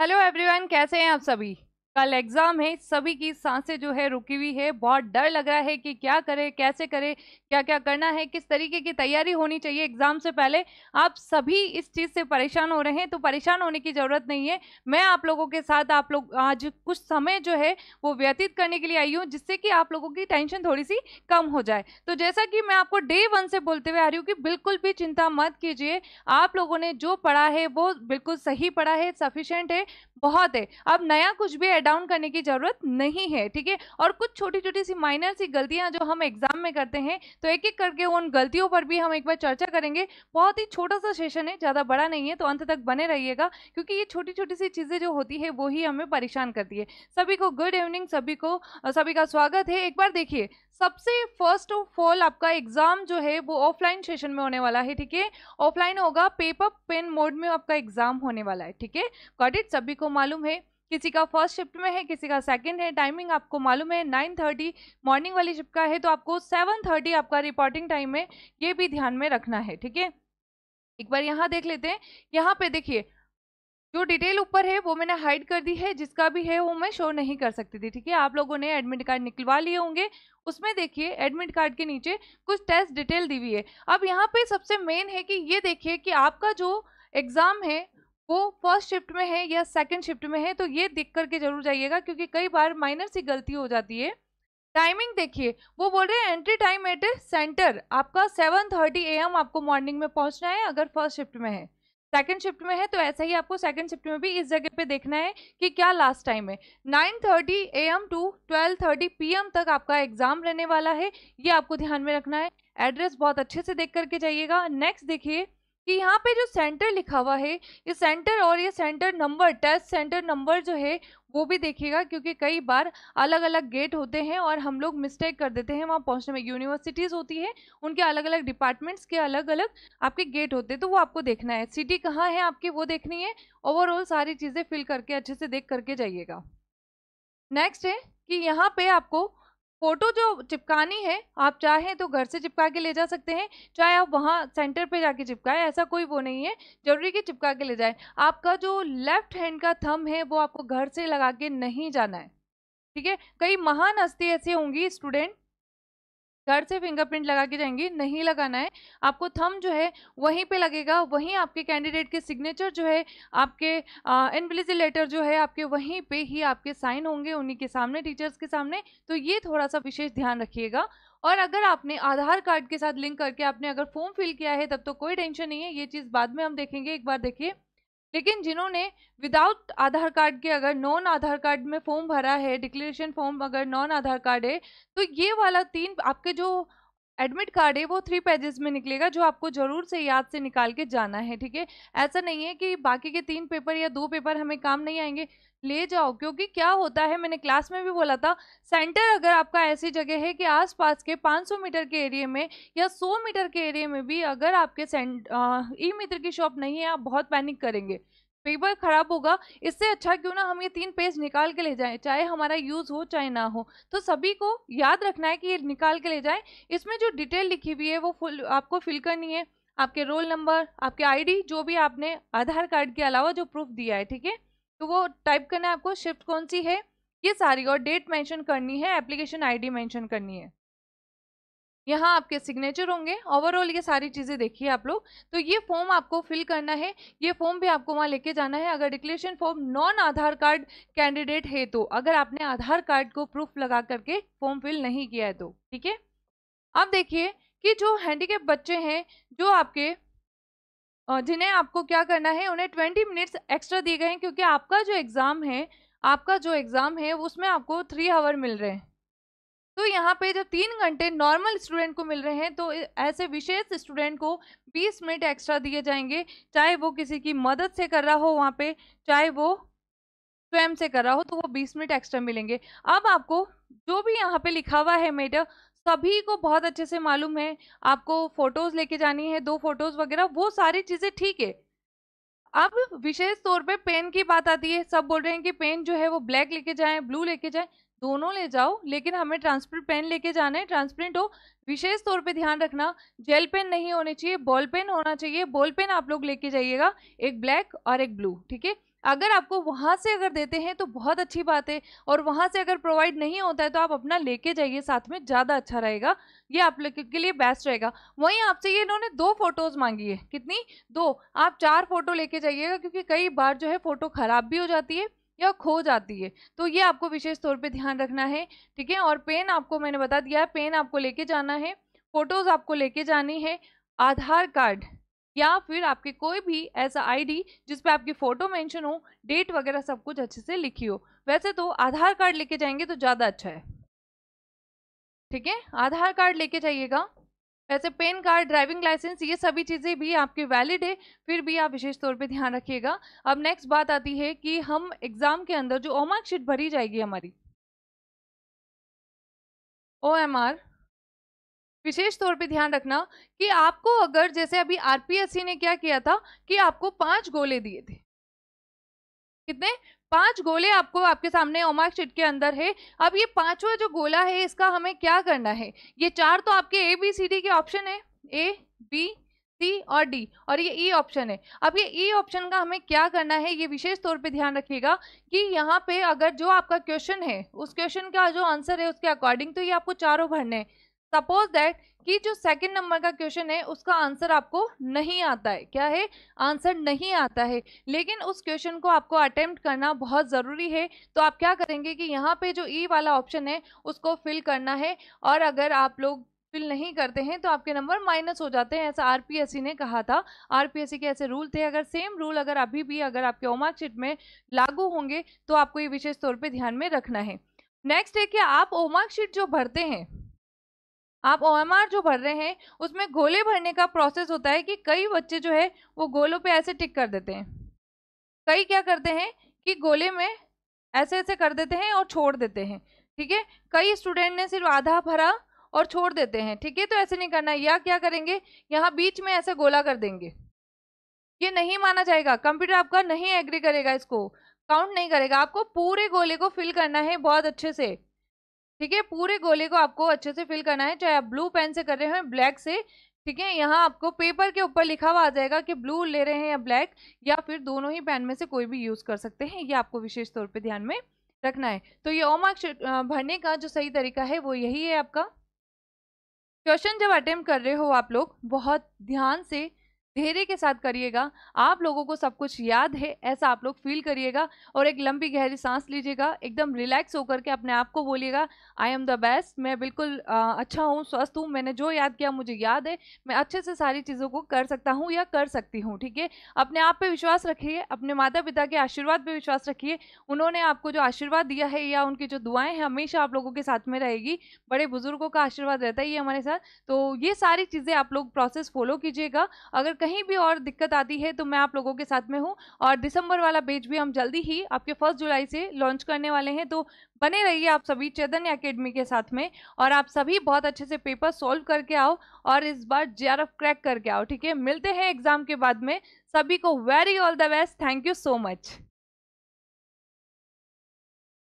hello everyone कैसे हैं आप सभी कल एग्ज़ाम है सभी की सांसें जो है रुकी हुई है बहुत डर लग रहा है कि क्या करें कैसे करें क्या क्या करना है किस तरीके की तैयारी होनी चाहिए एग्ज़ाम से पहले आप सभी इस चीज़ से परेशान हो रहे हैं तो परेशान होने की ज़रूरत नहीं है मैं आप लोगों के साथ आप लोग आज कुछ समय जो है वो व्यतीत करने के लिए आई हूँ जिससे कि आप लोगों की टेंशन थोड़ी सी कम हो जाए तो जैसा कि मैं आपको डे वन से बोलते हुए आ रही हूँ कि बिल्कुल भी चिंता मत कीजिए आप लोगों ने जो पढ़ा है वो बिल्कुल सही पढ़ा है सफिशेंट है बहुत है अब नया कुछ भी डाउन करने की ज़रूरत नहीं है ठीक है और कुछ छोटी छोटी सी माइनर सी गलतियां जो हम एग्जाम में करते हैं तो एक एक करके उन गलतियों पर भी हम एक बार चर्चा करेंगे बहुत ही छोटा सा सेशन है ज़्यादा बड़ा नहीं है तो अंत तक बने रहिएगा क्योंकि ये छोटी छोटी सी चीज़ें जो होती है वो ही हमें परेशान करती है सभी को गुड इवनिंग सभी को सभी का स्वागत है एक बार देखिए सबसे फर्स्ट ऑफ ऑल आपका एग्जाम जो है वो ऑफलाइन सेशन में होने वाला है ठीक है ऑफलाइन होगा पेपर पेन मोड में आपका एग्जाम होने वाला है ठीक है कॉट इट सभी को मालूम है किसी का फर्स्ट शिफ्ट में है किसी का सेकंड है टाइमिंग आपको मालूम है नाइन थर्टी मॉर्निंग वाली शिफ्ट का है तो आपको सेवन थर्टी आपका रिपोर्टिंग टाइम है ये भी ध्यान में रखना है ठीक है एक बार यहाँ देख लेते हैं यहाँ पे देखिए जो डिटेल ऊपर है वो मैंने हाइड कर दी है जिसका भी है वो मैं शो नहीं कर सकती थी ठीक है आप लोगों ने एडमिट कार्ड निकलवा लिए होंगे उसमें देखिए एडमिट कार्ड के नीचे कुछ टेस्ट डिटेल दी हुई है अब यहाँ पे सबसे मेन है कि ये देखिए कि आपका जो एग्ज़ाम है वो फर्स्ट शिफ्ट में है या सेकंड शिफ्ट में है तो ये देख करके जरूर जाइएगा क्योंकि कई बार माइनर सी गलती हो जाती है टाइमिंग देखिए वो बोल रहे हैं एंट्री टाइम एट सेंटर आपका सेवन थर्टी ए एम आपको मॉर्निंग में पहुंचना है अगर फर्स्ट शिफ्ट में है सेकंड शिफ्ट में है तो ऐसा ही आपको सेकंड शिफ्ट में भी इस जगह पे देखना है कि क्या लास्ट टाइम है 9:30 thirty A M to twelve thirty P M तक आपका एग्जाम रहने वाला है ये आपको ध्यान में रखना है एड्रेस बहुत अच्छे से देख करके जाइएगा नेक्स्ट देखिए कि यहाँ पे जो सेंटर लिखा हुआ है ये सेंटर और ये centre number test centre number जो है वो भी देखिएगा क्योंकि कई बार अलग अलग गेट होते हैं और हम लोग मिस्टेक कर देते हैं वहाँ पहुँचने में यूनिवर्सिटीज़ होती है उनके अलग अलग डिपार्टमेंट्स के अलग अलग आपके गेट होते हैं तो वो आपको देखना है सिटी कहाँ है आपकी वो देखनी है ओवरऑल सारी चीज़ें फिल करके अच्छे से देख करके जाइएगा नेक्स्ट है कि यहाँ पर आपको फ़ोटो जो चिपकानी है आप चाहें तो घर से चिपका के ले जा सकते हैं चाहे आप वहाँ सेंटर पे जाके चिपकाएं ऐसा कोई वो नहीं है ज़रूरी कि चिपका के ले जाएं आपका जो लेफ्ट हैंड का थम है वो आपको घर से लगा के नहीं जाना है ठीक है कई महान हस्ती ऐसी होंगी स्टूडेंट घर से फिंगरप्रिंट लगा के जाएंगे नहीं लगाना है आपको थम जो है वहीं पे लगेगा वहीं आपके कैंडिडेट के सिग्नेचर जो है आपके इनविलिजी लेटर जो है आपके वहीं पे ही आपके साइन होंगे उन्हीं के सामने टीचर्स के सामने तो ये थोड़ा सा विशेष ध्यान रखिएगा और अगर आपने आधार कार्ड के साथ लिंक करके आपने अगर फॉर्म फिल किया है तब तो कोई टेंशन नहीं है ये चीज़ बाद में हम देखेंगे एक बार देखिए लेकिन जिन्होंने विदाउट आधार कार्ड के अगर नॉन आधार कार्ड में फॉर्म भरा है डिक्लेरेशन फॉर्म अगर नॉन आधार कार्ड है तो ये वाला तीन आपके जो एडमिट कार्ड है वो थ्री पेजेस में निकलेगा जो आपको ज़रूर से याद से निकाल के जाना है ठीक है ऐसा नहीं है कि बाकी के तीन पेपर या दो पेपर हमें काम नहीं आएंगे ले जाओ क्योंकि क्या होता है मैंने क्लास में भी बोला था सेंटर अगर आपका ऐसी जगह है कि आसपास के 500 मीटर के एरिए में या 100 मीटर के एरिए में भी अगर आपके सेंट ई मित्र की शॉप नहीं है आप बहुत पैनिक करेंगे पेपर खराब होगा इससे अच्छा क्यों ना हम ये तीन पेज निकाल के ले जाएं चाहे हमारा यूज़ हो चाहे ना हो तो सभी को याद रखना है कि ये निकाल के ले जाएं इसमें जो डिटेल लिखी हुई है वो फुल आपको फिल करनी है आपके रोल नंबर आपके आईडी जो भी आपने आधार कार्ड के अलावा जो प्रूफ दिया है ठीक है तो वो टाइप करना है आपको शिफ्ट कौन सी है ये सारी और डेट मेंशन करनी है एप्लीकेशन आईडी मेंशन करनी है यहाँ आपके सिग्नेचर होंगे ओवरऑल ये सारी चीज़ें देखिए आप लोग तो ये फॉर्म आपको फिल करना है ये फॉर्म भी आपको वहाँ लेके जाना है अगर declaration form non Aadhaar card candidate है तो अगर आपने आधार कार्ड को प्रूफ लगा करके फॉर्म फिल नहीं किया है तो ठीक है अब देखिए कि जो हैंडीकेप बच्चे हैं जो आपके जिन्हें आपको क्या करना है उन्हें ट्वेंटी मिनट्स एक्स्ट्रा दिए गए हैं क्योंकि आपका जो एग्ज़ाम है आपका जो एग्ज़ाम है उसमें आपको थ्री आवर मिल रहे हैं तो यहाँ पे जब तीन घंटे नॉर्मल स्टूडेंट को मिल रहे हैं तो ऐसे विशेष स्टूडेंट को 20 मिनट एक्स्ट्रा दिए जाएंगे चाहे वो किसी की मदद से कर रहा हो वहाँ पे चाहे वो स्वयं से कर रहा हो तो वो 20 मिनट एक्स्ट्रा मिलेंगे अब आपको जो भी यहाँ पे लिखा हुआ है मेरा सभी को बहुत अच्छे से मालूम है आपको फोटोज लेके जानी है दो फोटोज वगैरह वो सारी चीजें ठीक है अब विशेष तौर पे पेन की बात आती है सब बोल रहे हैं कि पेन जो है वो ब्लैक लेके जाए ब्लू लेके जाए दोनों ले जाओ लेकिन हमें ट्रांसपेरेंट पेन लेके जाना है ट्रांसपेरेंट हो विशेष तौर पे ध्यान रखना जेल पेन नहीं होने चाहिए बॉल पेन होना चाहिए बॉल पेन आप लोग लेके जाइएगा एक ब्लैक और एक ब्लू ठीक है अगर आपको वहाँ से अगर देते हैं तो बहुत अच्छी बात है और वहाँ से अगर प्रोवाइड नहीं होता है तो आप अपना लेके जाइए साथ में ज़्यादा अच्छा रहेगा ये आप लोग के लिए बेस्ट रहेगा वहीं आपसे ये इन्होंने दो फोटोज़ मांगी है कितनी दो आप चार फ़ोटो लेके जाइएगा क्योंकि कई बार जो है फ़ोटो ख़राब भी हो जाती है या खो जाती है तो ये आपको विशेष तौर पर ध्यान रखना है ठीक है और पेन आपको मैंने बता दिया है पेन आपको लेके जाना है फ़ोटोज़ आपको लेके जानी है आधार कार्ड या फिर आपके कोई भी ऐसा आईडी जिस पे आपकी फ़ोटो मेंशन हो डेट वगैरह सब कुछ अच्छे से लिखी हो वैसे तो आधार कार्ड लेके जाएंगे तो ज़्यादा अच्छा है ठीक है आधार कार्ड लेके जाइएगा वैसे पेन कार्ड ड्राइविंग लाइसेंस ये सभी चीज़ें भी आपके वैलिड है फिर भी आप विशेष तौर पे ध्यान रखिएगा अब नेक्स्ट बात आती है कि हम एग्ज़ाम के अंदर जो ओ मार्कशीट भरी जाएगी हमारी ओ एम आर विशेष तौर पे ध्यान रखना कि आपको अगर जैसे अभी आरपीएससी ने क्या किया था कि आपको पांच गोले दिए थे कितने पांच गोले आपको आपके सामने ओमार्क शीट के अंदर है अब ये पांचवा जो गोला है इसका हमें क्या करना है ये चार तो आपके ए बी सी डी के ऑप्शन है ए बी सी और डी और ये ई e ऑप्शन है अब ये ई e ऑप्शन का हमें क्या करना है ये विशेष तौर पे ध्यान रखिएगा कि यहाँ पे अगर जो आपका क्वेश्चन है उस क्वेश्चन का जो आंसर है उसके अकॉर्डिंग तो ये आपको चारों भरने हैं सपोज दैट कि जो सेकंड नंबर का क्वेश्चन है उसका आंसर आपको नहीं आता है क्या है आंसर नहीं आता है लेकिन उस क्वेश्चन को आपको अटेम्प्ट करना बहुत ज़रूरी है तो आप क्या करेंगे कि यहाँ पे जो ई e वाला ऑप्शन है उसको फिल करना है और अगर आप लोग फिल नहीं करते हैं तो आपके नंबर माइनस हो जाते हैं ऐसा आरपीएससी ने कहा था आरपीएससी के ऐसे रूल थे अगर सेम रूल अगर अभी भी अगर आपके ओमार्क शीट में लागू होंगे तो आपको ये विशेष तौर पे ध्यान में रखना है नेक्स्ट है कि आप ओमार्क शीट जो भरते हैं आप ओ जो भर रहे हैं उसमें गोले भरने का प्रोसेस होता है कि कई बच्चे जो है वो गोलों पे ऐसे टिक कर देते हैं कई क्या करते हैं कि गोले में ऐसे ऐसे कर देते हैं और छोड़ देते हैं ठीक है कई स्टूडेंट ने सिर्फ आधा भरा और छोड़ देते हैं ठीक है तो ऐसे नहीं करना या क्या करेंगे यहाँ बीच में ऐसे गोला कर देंगे ये नहीं माना जाएगा कंप्यूटर आपका नहीं एग्री करेगा इसको काउंट नहीं करेगा आपको पूरे गोले को फिल करना है बहुत अच्छे से ठीक है पूरे गोले को आपको अच्छे से फिल करना है चाहे आप ब्लू पेन से कर रहे हो ब्लैक से ठीक है यहाँ आपको पेपर के ऊपर लिखा हुआ आ जाएगा कि ब्लू ले रहे हैं या ब्लैक या फिर दोनों ही पेन में से कोई भी यूज़ कर सकते हैं ये आपको विशेष तौर पर ध्यान में रखना है तो ये ओमार्क भरने का जो सही तरीका है वो यही है आपका क्वेश्चन जब अटेम्प्ट कर रहे हो आप लोग बहुत ध्यान से धैर्य के साथ करिएगा आप लोगों को सब कुछ याद है ऐसा आप लोग फील करिएगा और एक लंबी गहरी सांस लीजिएगा एकदम रिलैक्स होकर के अपने आप को बोलिएगा आई एम द बेस्ट मैं बिल्कुल आ, अच्छा हूँ स्वस्थ हूँ मैंने जो याद किया मुझे याद है मैं अच्छे से सारी चीज़ों को कर सकता हूँ या कर सकती हूँ ठीक है अपने आप पर विश्वास रखिए अपने माता पिता के आशीर्वाद पर विश्वास रखिए उन्होंने आपको जो आशीर्वाद दिया है या उनकी जो दुआएँ हैं हमेशा आप लोगों के साथ में रहेगी बड़े बुजुर्गों का आशीर्वाद रहता ही है हमारे साथ तो ये सारी चीज़ें आप लोग प्रोसेस फॉलो कीजिएगा अगर कहीं भी और दिक्कत आती है तो मैं आप लोगों के साथ में हूँ और दिसंबर वाला बेच भी हम जल्दी ही आपके फर्स्ट जुलाई से लॉन्च करने वाले हैं तो बने रहिए आप सभी चैतन्य अकेडमी के साथ में और आप सभी बहुत अच्छे से पेपर सॉल्व करके आओ और इस बार जे क्रैक करके आओ ठीक है मिलते हैं एग्जाम के बाद में सभी को very all the best thank you so much